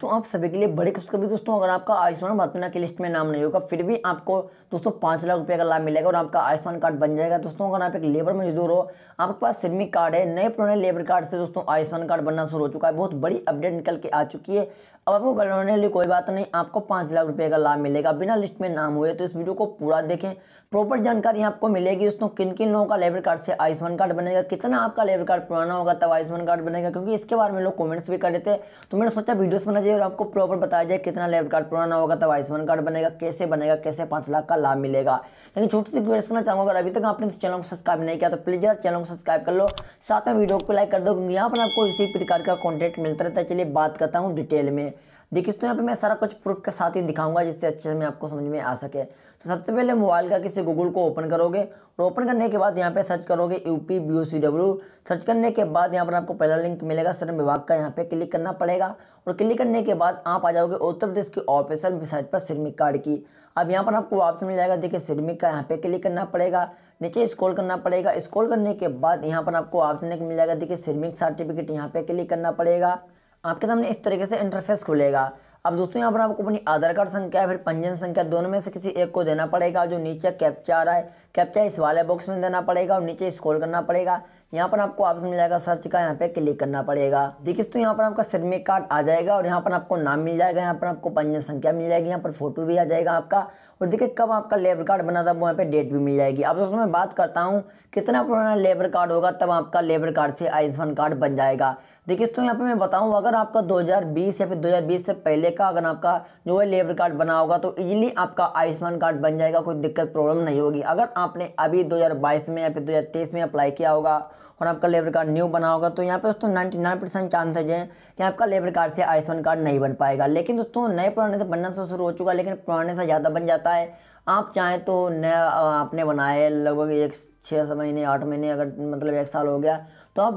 दोस्तों आप सभी के लिए बड़े खुश कभी दोस्तों अगर आपका आयुष्मान भारत मतना की लिस्ट में नाम नहीं होगा फिर भी आपको दोस्तों पाँच लाख रुपए का लाभ मिलेगा और आपका आयुष्मान कार्ड बन जाएगा दोस्तों अगर आप एक लेबर मजदूर हो आपके पास श्रमिक कार्ड है नए पुराने लेबर कार्ड से दोस्तों आयुष्मान कार्ड बनना शुरू हो चुका है बहुत बड़ी अपडेट निकल के आ चुकी है अब आपको गलवाने के लिए कोई बात नहीं आपको पाँच लाख रुपये का लाभ मिलेगा बिना लिस्ट में नाम हुए तो इस वीडियो को पूरा देखें प्रॉपर जानकारी आपको मिलेगी दोस्तों किन किन लोगों का लेबर कार्ड से आयुष्मान कार्ड बनेगा कितना आपका लेबर कार्ड पुराना होगा तब आयुष्मान कार्ड बनेगा क्योंकि इसके बारे में लोग कमेंट्स भी कर रहे थे तो मैंने सोचा वीडियोस बना जाए और आपको प्रॉपर बताया जाए कितना लेबर कार्ड पुराना होगा तब आयुष्मान कार्ड बनेगा कैसे बनेगा कैसे पाँच लाख का लाभ मिलेगा लेकिन छोटी सी रिक्वेस्ट करना चाहूँगा अगर अभी तक आपने चैनल को सब्सक्राइब नहीं किया तो प्लीज़ यार चैनल को सब्सक्राइब कर लो साथ में वीडियो को लाइक कर दो क्योंकि यहाँ पर आपको इसी प्रकार का कॉन्टेंट मिलता रहता है चलिए बात करता हूँ डिटेल में देखिए तो यहाँ पर मैं सारा कुछ प्रूफ के साथ ही दिखाऊंगा जिससे अच्छे से मैं आपको समझ में आ सके तो सबसे पहले मोबाइल का किसी गूगल को ओपन करोगे और ओपन करने के बाद यहाँ पे सर्च करोगे U P B O C W search करने के बाद यहाँ पर आपको पहला लिंक मिलेगा श्रम विभाग का यहाँ पे क्लिक करना पड़ेगा और क्लिक करने के बाद आप आ जाओगे उत्तर प्रदेश की ऑफिसियल वेबसाइट पर श्रमिक कार्ड की अब यहाँ पर आपको ऑप्शन मिल जाएगा देखिए श्रमिक का यहाँ पे क्लिक करना पड़ेगा नीचे स्क्रॉल करना पड़ेगा स्क्रॉल करने के बाद यहाँ पर आपको ऑप्शन मिल जाएगा देखिए श्रमिक सर्टिफिकेट यहाँ पे क्लिक करना पड़ेगा आपके सामने इस तरीके से इंटरफेस खुलेगा अब दोस्तों यहाँ पर आपको अपनी आधार कार्ड संख्या या फिर पंजीयन संख्या दोनों में से किसी एक को देना पड़ेगा जो नीचे कैप्चा आ रहा है कैप्चा इस वाले बॉक्स में देना पड़ेगा और नीचे स्क्रॉल करना पड़ेगा यहाँ पर आपको ऑप्शन मिल जाएगा सर्च का यहाँ पे क्लिक करना पड़ेगा देखिए तो यहाँ पर आपका सिरमिक कार्ड आ जाएगा और यहाँ पर आपको नाम मिल जाएगा यहाँ पर आपको पंजीयन संख्या मिल जाएगी यहाँ पर फोटो भी आ जाएगा आपका और देखिए कब आपका लेबर कार्ड बना था वहाँ पे डेट भी मिल जाएगी अब दोस्तों मैं बात करता हूँ कितना पुराना लेबर कार्ड होगा तब आपका लेबर कार्ड से आयुष्मान कार्ड बन जाएगा देखिए दोस्तों यहाँ पे मैं बताऊँ अगर आपका 2020 या फिर 2020 से पहले का अगर आपका जो है लेबर कार्ड बना होगा तो इजीली आपका आयुष्मान कार्ड बन जाएगा कोई दिक्कत प्रॉब्लम नहीं होगी अगर आपने अभी 2022 में या फिर 2023 में अप्लाई किया होगा और आपका लेबर कार्ड न्यू बना होगा तो यहाँ पे दोस्तों नाइन्टी नाइन परसेंट चांसेज हैं कि आपका लेबर कार्ड से आयुष्मान कार्ड नहीं बन पाएगा लेकिन दोस्तों नए पुराने से तो बनना तो शुरू हो चुका है लेकिन पुराने से ज़्यादा बन जाता रहता है आप चाहें तो नया आपने बनाया लगभग एक छः महीने आठ महीने अगर मतलब एक साल हो गया तो आप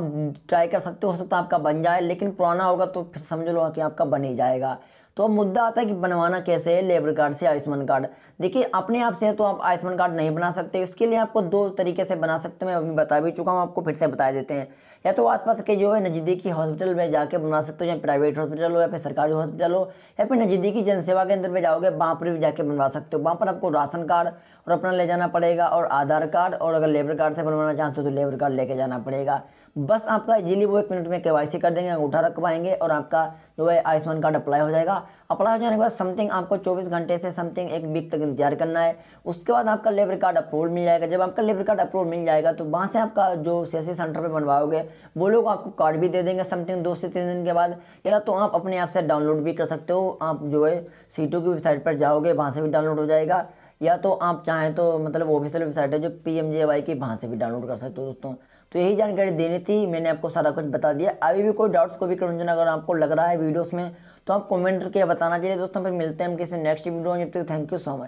ट्राई कर सकते हो सकता है आपका बन जाए लेकिन पुराना होगा तो फिर समझ लो कि आपका बन ही जाएगा तो अब मुद्दा आता है कि बनवाना कैसे है लेबर कार्ड से आयुष्मान कार्ड देखिए अपने आप से तो आप आयुष्मान कार्ड नहीं बना सकते इसके लिए आपको दो तरीके से बना सकते हैं मैं अभी बता भी चुका हूँ आपको फिर से बता देते हैं या तो आसपास के जो है नज़दीकी हॉस्पिटल में जाके बना सकते हो या प्राइवेट हॉस्पिटल हो या फिर सरकारी हॉस्पिटल हो या फिर नज़दीकी जनसेवा केंद्र में जाओगे वहाँ पर भी जाके बनवा सकते हो वहाँ पर आपको राशन कार्ड और अपना ले जाना पड़ेगा और आधार कार्ड और अगर लेबर कार्ड से बनवाना चाहते हो तो लेबर कार्ड लेके जाना पड़ेगा बस आपका इजीली वो एक मिनट में के कर देंगे अंगूठा रख पाएंगे और आपका जो है आयुष्मान कार्ड अप्लाई हो जाएगा अप्लाई हो जाने के बाद समथिंग आपको 24 घंटे से समथिंग एक वीक तक इंतजार करना है उसके बाद आपका लेबर कार्ड अप्रूवल मिल जाएगा जब आपका लेबर कार्ड अप्रूवल मिल जाएगा तो वहाँ से आपका जो सी सेंटर पर बनवाओगे वो लोग आपको कार्ड भी दे देंगे समथिंग दो से तीन दिन के बाद या तो आप अपने आप से डाउनलोड भी कर सकते हो आप जो है सीटों की वेबसाइट पर जाओगे वहाँ से भी डाउनलोड हो जाएगा या तो आप चाहें तो मतलब ऑफिशियल वेबसाइट है जो पी एम जे वाई की वहाँ से भी डाउनलोड कर सकते हो दोस्तों तो यही जानकारी देनी थी मैंने आपको सारा कुछ बता दिया अभी भी कोई डाउट्स को भी कंफ्यूजन अगर आपको लग रहा है वीडियोस में तो आप कमेंट करके बताना चाहिए दोस्तों फिर मिलते हैं हम किसी नेक्स्ट वीडियो में जब तक थैंक यू सो मच